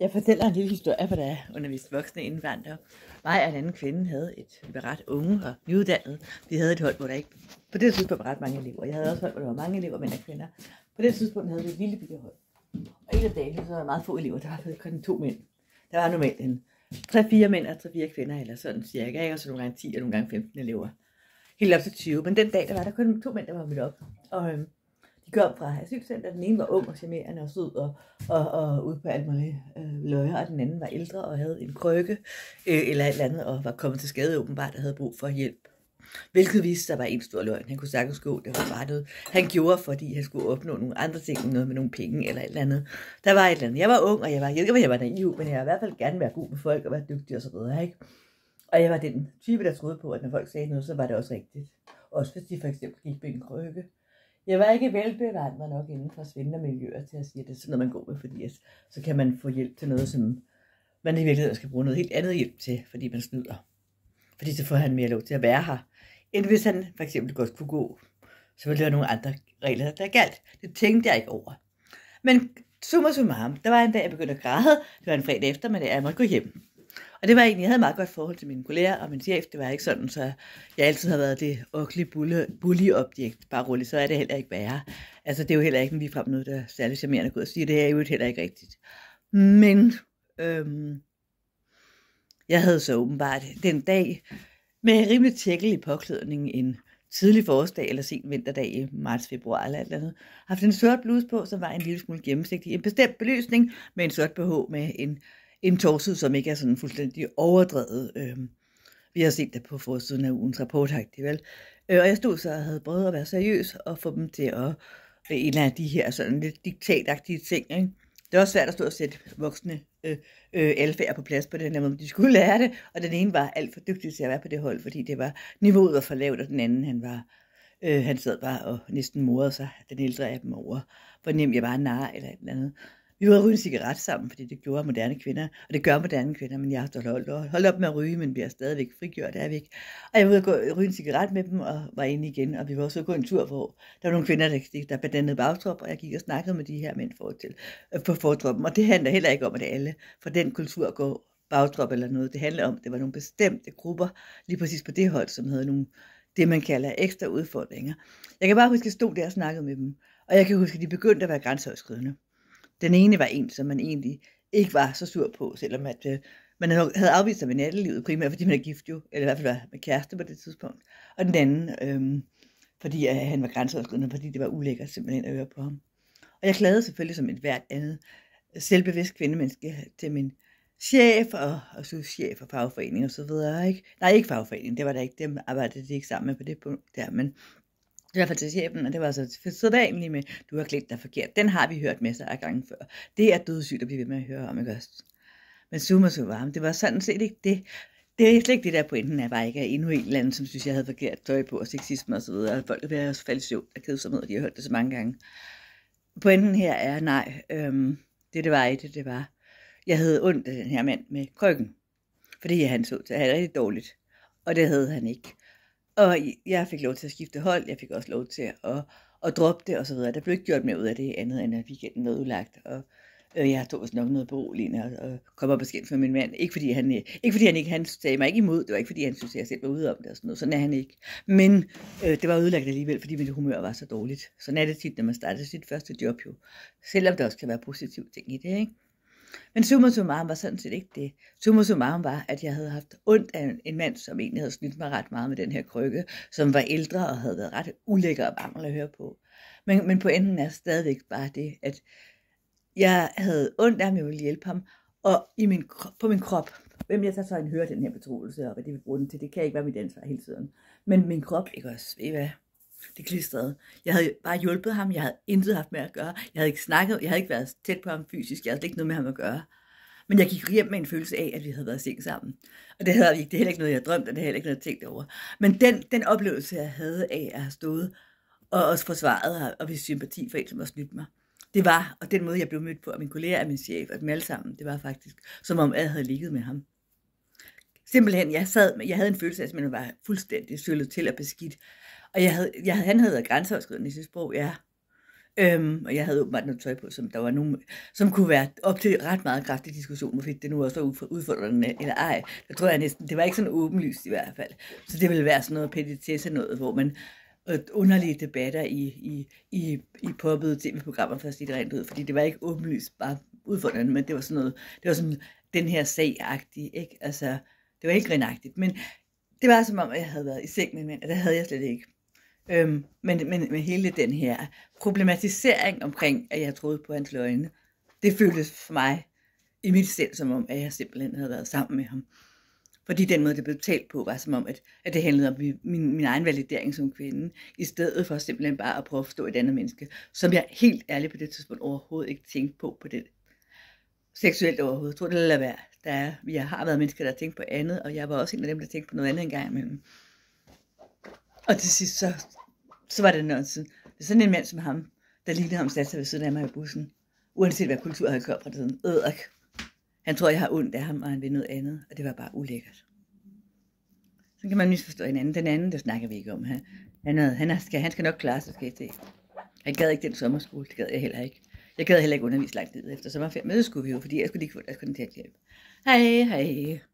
Jeg fortæller en lille historie, hvor der underviste voksne indvandrere. Mig og en anden kvinde havde et, beret ret unge og nyuddannede. Vi havde et hold, hvor der ikke på det tidspunkt var ret mange elever. Jeg havde også hold, hvor der var mange elever, men af kvinder. På det tidspunkt havde vi et lille bitte hold. Og en af dagene, så var der meget få elever. Der var kun to mænd. Der var normalt en 3-4 mænd og 3-4 kvinder, eller sådan cirka, og så nogle gange 10 og nogle gange 15 elever. Helt op til 20, men den dag, der var der kun to mænd, der var mødt op. Og øhm, de kom fra asylcenter. Den ene var ung og charmerende og sød og, og, og ude på alt muligt øh, løjer, og den anden var ældre og havde en krykke øh, eller et eller andet, og var kommet til skade åbenbart og havde brug for hjælp. Hvilket viste sig var en stor løgn. Han kunne sagtens gå, det var bare noget, han gjorde, fordi han skulle opnå nogle andre ting, noget med nogle penge eller et eller andet. Der var et eller andet. Jeg var ung, og jeg var, jeg, jeg var naiv, men jeg var i hvert fald gerne være god med folk og være dygtig og så videre, ikke? Og jeg var den type, der troede på, at når folk sagde noget, så var det også rigtigt. Også hvis de for eksempel gik med en krykke jeg var ikke velbevandret nok inden for svindlermiljøer til at sige, at det er sådan noget, man går med, fordi at, så kan man få hjælp til noget, som man i virkeligheden skal bruge noget helt andet hjælp til, fordi man snyder. Fordi så får han mere lov til at være her, end hvis han for eksempel godt kunne gå. Så ville der være nogle andre regler, der galt. Det tænkte jeg ikke over. Men summa summarum, der var en dag, jeg begyndte at græde. Det var en fredag efter, men jeg måtte gå hjem. Og det var egentlig, jeg havde meget godt forhold til mine kolleger og min chef. Det var ikke sådan, så jeg altid har været det ugly bully-objekt. Bare roligt, så er det heller ikke værre. Altså, det er jo heller ikke vi ligefrem noget, der er særlig charmerende at sige. Det er jo heller ikke rigtigt. Men øhm, jeg havde så åbenbart den dag med rimelig tjekkelig påklædning en tidlig forårsdag eller sen vinterdag i marts, februar eller alt andet, haft en sort bluse på, som var en lille smule gennemsigtig. En bestemt belysning med en sort BH med en en togside, som ikke er sådan fuldstændig overdrevet. Øh, vi har set det på forsiden af ugens rapport, vel? Øh, og jeg stod så og havde prøvet at være seriøs og få dem til at øh, en af de her sådan lidt diktatagtige ting. Ikke? Det er også svært at stå og sætte voksne øh, øh, alfærd på plads på den her måde, de skulle lære det, og den ene var alt for dygtig til at være på det hold, fordi det var niveauet var for lavt, og den anden, han var, øh, han sad bare og næsten morede sig, den ældre af dem over, hvor nem jeg bare nar eller et eller andet. Vi var ryge en cigaret sammen, fordi det gjorde moderne kvinder, og det gør moderne kvinder, men jeg har holdt, holdt op med at ryge, men er stadigvæk frigjort af ikke. Og jeg var ude og gå, ryge en cigaret med dem og var inde igen, og vi var også ude gå en tur, hvor der var nogle kvinder, der, der bandannede bagtrop, og jeg gik og snakkede med de her mænd for til, for øh, fortroppen, og det handler heller ikke om, at alle for den kultur går bagtrop eller noget. Det handler om, at det var nogle bestemte grupper, lige præcis på det hold, som havde nogle, det man kalder ekstra udfordringer. Jeg kan bare huske, at jeg stod der og snakkede med dem, og jeg kan huske, at de begyndte at være grænseoverskridende. Den ene var en, som man egentlig ikke var så sur på, selvom at, øh, man havde afvist sig ved nattelivet, primært fordi man er gift jo, eller i hvert fald var med kæreste på det tidspunkt. Og den anden, øh, fordi øh, han var grænseoverskridende, fordi det var ulækkert simpelthen at høre på ham. Og jeg klagede selvfølgelig som et hvert andet øh, selvbevidst kvindemenneske til min chef og, og så chef for fagforening og så videre. Ikke? Nej, ikke fagforening, det var der ikke, dem arbejdede de ikke sammen med på det punkt der, men i hvert fald til chefen, og det var så sædvanligt med, du har klædt dig forkert. Den har vi hørt masser af gange før. Det er dødssygt at blive ved med at høre om, ikke også? Men summa varm. det var sådan set ikke det. Det er slet ikke det der pointen, at jeg ikke er endnu en eller anden, som synes, jeg havde forkert tøj på, og sexisme og så videre. Og folk er ved at falde i søvn af kedsomhed, og de har hørt det så mange gange. Pointen her er, nej, øhm, det det var ikke, det, det var. Jeg havde ondt af den her mand med krykken, fordi han så til at have rigtig dårligt, og det havde han ikke. Og jeg fik lov til at skifte hold, jeg fik også lov til at, at droppe det osv. Der blev ikke gjort mere ud af det andet, end at weekenden var udlagt. Og øh, jeg tog også nok noget beroligende og, og kom op og skændte med min mand. Ikke fordi han ikke, fordi han, ikke han sagde mig ikke imod, det var ikke fordi han syntes, at jeg selv var ude om det og sådan noget. Sådan er han ikke. Men øh, det var ødelagt alligevel, fordi mit humør var så dårligt. Sådan er det tit, når man starter sit første job jo. Selvom der også kan være positive ting i det, ikke? Men summa summarum var sådan set ikke det. Summa summarum var, at jeg havde haft ondt af en mand, som egentlig havde snydt mig ret meget med den her krykke, som var ældre og havde været ret ulækker og bange at høre på. Men, men pointen er stadigvæk bare det, at jeg havde ondt af at jeg ville hjælpe ham, og i min, på min krop, hvem jeg så så en hører den her betroelse, og hvad det vil bruge den til, det kan ikke være mit ansvar hele tiden. Men min krop, ikke også, ved I hvad, det klistrede. Jeg havde bare hjulpet ham. Jeg havde intet haft med at gøre. Jeg havde ikke snakket. Jeg havde ikke været tæt på ham fysisk. Jeg havde ikke noget med ham at gøre. Men jeg gik hjem med en følelse af, at vi havde været seng sammen. Og det havde vi ikke. Det er heller ikke noget, jeg drømte, og det er heller ikke noget, jeg tænkt over. Men den, den oplevelse, jeg havde af at have stået og også forsvaret og vist sympati for en, som har snydt mig, det var, og den måde, jeg blev mødt på af min kollega af min chef og dem alle sammen, det var faktisk, som om jeg havde ligget med ham. Simpelthen, jeg, sad, jeg havde en følelse af, at man var fuldstændig søllet til at beskidt. Og jeg havde, jeg, havde, han havde grænseoverskridende i sit sprog, ja. Øhm, og jeg havde åbenbart noget tøj på, som der var nogen, som kunne være op til ret meget kraftig diskussion, hvorvidt det nu også var udfordrende eller ej. Det tror jeg næsten, det var ikke sådan åbenlyst i hvert fald. Så det ville være sådan noget petitesse noget, hvor man øh, underlige debatter i, i, i, i poppede tv-programmer, for at sige det rent ud, fordi det var ikke åbenlyst bare udfordrende, men det var sådan noget, det var sådan den her sag-agtig, ikke? Altså, det var ikke grinagtigt, men det var som om, at jeg havde været i seng med mænd, og det havde jeg slet ikke. Øhm, men, men, men hele den her problematisering omkring, at jeg troede på hans løgne, det føltes for mig i mit sind som om, at jeg simpelthen havde været sammen med ham. Fordi den måde, det blev talt på, var som om, at, at det handlede om min, min egen validering som kvinde, i stedet for simpelthen bare at prøve at forstå et andet menneske, som jeg helt ærligt på det tidspunkt overhovedet ikke tænkte på på det seksuelt overhovedet. Jeg tror, det lader være. Der, jeg har været mennesker, der har tænkt på andet, og jeg var også en af dem, der tænkte på noget andet engang imellem. Og til sidst, så, så var det nonsens. Sådan en mand som ham, der lignede ham satte sig ved siden af mig i bussen. Uanset hvad kultur havde kørt fra tiden. Æderk. Han tror, jeg har ondt af ham, og han vil noget andet. Og det var bare ulækkert. Så kan man misforstå hinanden. Den anden, der snakker vi ikke om. Han, han, havde, han, skal, han skal nok klare sig, skal jeg se. Jeg gad ikke den sommerskole, det gad jeg heller ikke. Jeg gad heller ikke undervise lang tid efter sommerferien, men det skulle vi jo, fordi jeg skulle ikke få deres kontakthjælp. Hej, hej.